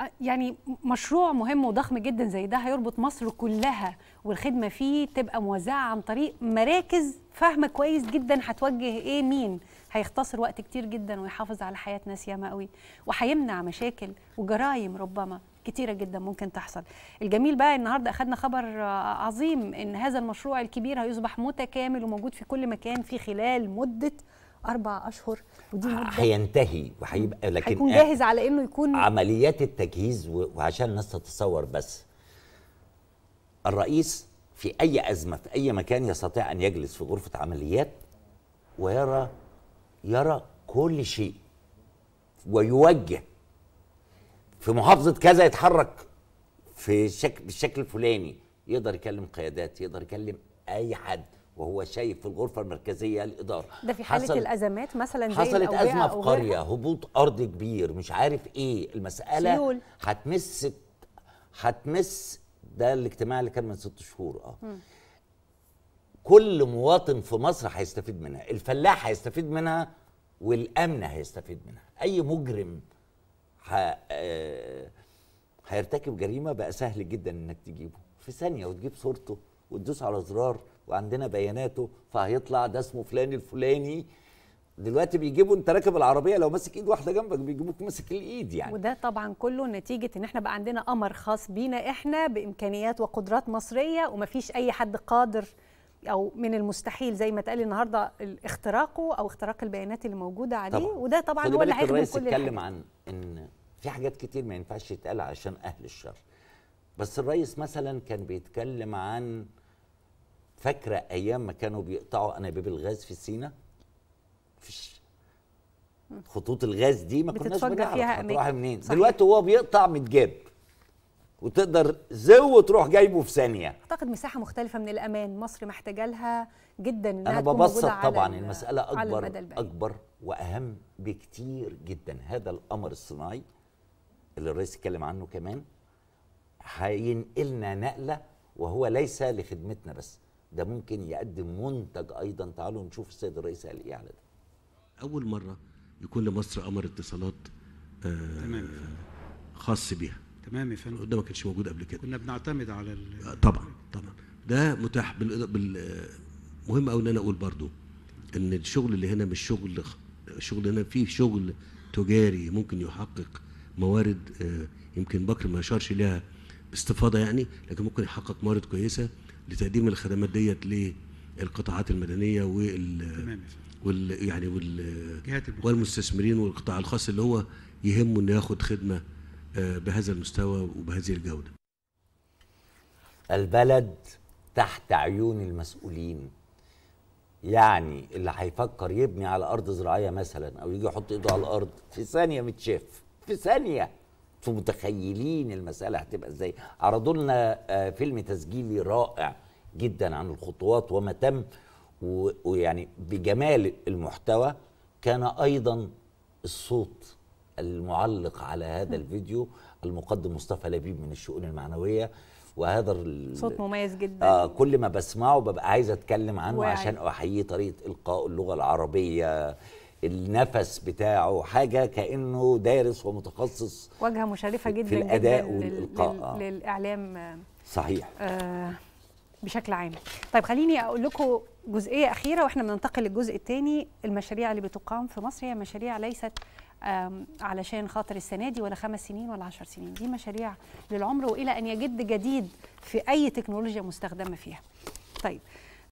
آه، يعني مشروع مهم وضخم جدا زي ده هيربط مصر كلها والخدمه فيه تبقى موزعه عن طريق مراكز فاهمه كويس جدا هتوجه ايه مين هيختصر وقت كتير جدا ويحافظ على حياه ناس ياما قوي وهيمنع مشاكل وجرائم ربما كتيره جدا ممكن تحصل الجميل بقى النهارده اخذنا خبر آه، عظيم ان هذا المشروع الكبير هيصبح متكامل وموجود في كل مكان في خلال مده اربع اشهر ودي مده هينتهي وهيبقى لكن هيكون جاهز آه، على انه يكون عمليات التجهيز وعشان الناس تتصور بس الرئيس في اي ازمه في اي مكان يستطيع ان يجلس في غرفه عمليات ويرى يرى كل شيء ويوجه في محافظه كذا يتحرك في الشكل بالشكل الفلاني يقدر يكلم قيادات يقدر يكلم اي حد وهو شايف في الغرفه المركزيه الاداره ده في حاله حصل الازمات مثلا زي حصلت ازمه في قريه هبوط ارض كبير مش عارف ايه المساله سيول. هتمس هتمس ده الاجتماع اللي كان من ست شهور اه م. كل مواطن في مصر هيستفيد منها الفلاح هيستفيد منها والامن هيستفيد منها اي مجرم ه... آه، هيرتكب جريمه بقى سهل جدا انك تجيبه في ثانيه وتجيب صورته وتدوس على زرار وعندنا بياناته فهيطلع ده اسمه فلان الفلاني دلوقتي بيجيبوا انت راكب العربيه لو ماسك ايد واحده جنبك بيجيبوك ماسك الايد يعني وده طبعا كله نتيجه ان احنا بقى عندنا قمر خاص بينا احنا بامكانيات وقدرات مصريه ومفيش اي حد قادر او من المستحيل زي ما اتقال النهارده اختراقه او اختراق البيانات اللي موجوده عليه طبعا. وده طبعا هو اللي هيخدم كل الرئيس اتكلم عن ان في حاجات كتير ما ينفعش تتقال عشان اهل الشر بس الرئيس مثلا كان بيتكلم عن فاكرة أيام ما كانوا بيقطعوا أنابيب الغاز في سينا مفيش خطوط الغاز دي ما كناش بنعرف هتروح منين دلوقتي هو بيقطع متجاب وتقدر زو تروح جايبه في ثانيه اعتقد مساحه مختلفه من الامان مصر محتاجه لها جدا انها انا ببسط طبعا المساله اكبر اكبر واهم بكتير جدا هذا القمر الصناعي اللي الرئيس اتكلم عنه كمان هينقلنا نقله وهو ليس لخدمتنا بس ده ممكن يقدم منتج ايضا تعالوا نشوف السيد الرئيس قال ايه على ده اول مره يكون لمصر قمر اتصالات آه، تمام يا فندم خاص بيها تمام يا فندم ده ما كانش موجود قبل كده كنا بنعتمد على آه، طبعا طبعا ده متاح بال, آه، مهم قوي ان انا اقول برضو ان الشغل اللي هنا مش شغل الشغل هنا فيه شغل تجاري ممكن يحقق موارد يمكن بكر ما اشارش ليها استفاضه يعني لكن ممكن يحقق موارد كويسه لتقديم الخدمات ديت للقطاعات المدنيه وال وال يعني وال والمستثمرين والقطاع الخاص اللي هو يهمه انه ياخد خدمه آه، بهذا المستوى وبهذه الجوده. البلد تحت عيون المسؤولين يعني اللي هيفكر يبني على ارض زراعيه مثلا او يجي يحط ايده على الارض في ثانيه متشاف في ثانيه انتوا متخيلين المساله هتبقى ازاي عرضوا لنا آه، فيلم تسجيلي رائع جدا عن الخطوات وما تم ويعني بجمال المحتوى كان ايضا الصوت المعلق على هذا الفيديو المقدم مصطفى لبيب من الشؤون المعنويه وهذا صوت مميز جدا آه كل ما بسمعه ببقى عايز اتكلم عنه وعي. عشان احييه طريقه القاء اللغه العربيه النفس بتاعه حاجه كانه دارس ومتخصص واجهه مشرفه جدا في الاداء والالقاء آه. للاعلام آه، صحيح آه بشكل عام طيب خليني اقول لكم جزئيه اخيره واحنا بننتقل للجزء الثاني المشاريع اللي بتقام في مصر هي مشاريع ليست علشان خاطر السنه دي ولا خمس سنين ولا عشر سنين دي مشاريع للعمر والى ان يجد جديد في اي تكنولوجيا مستخدمه فيها طيب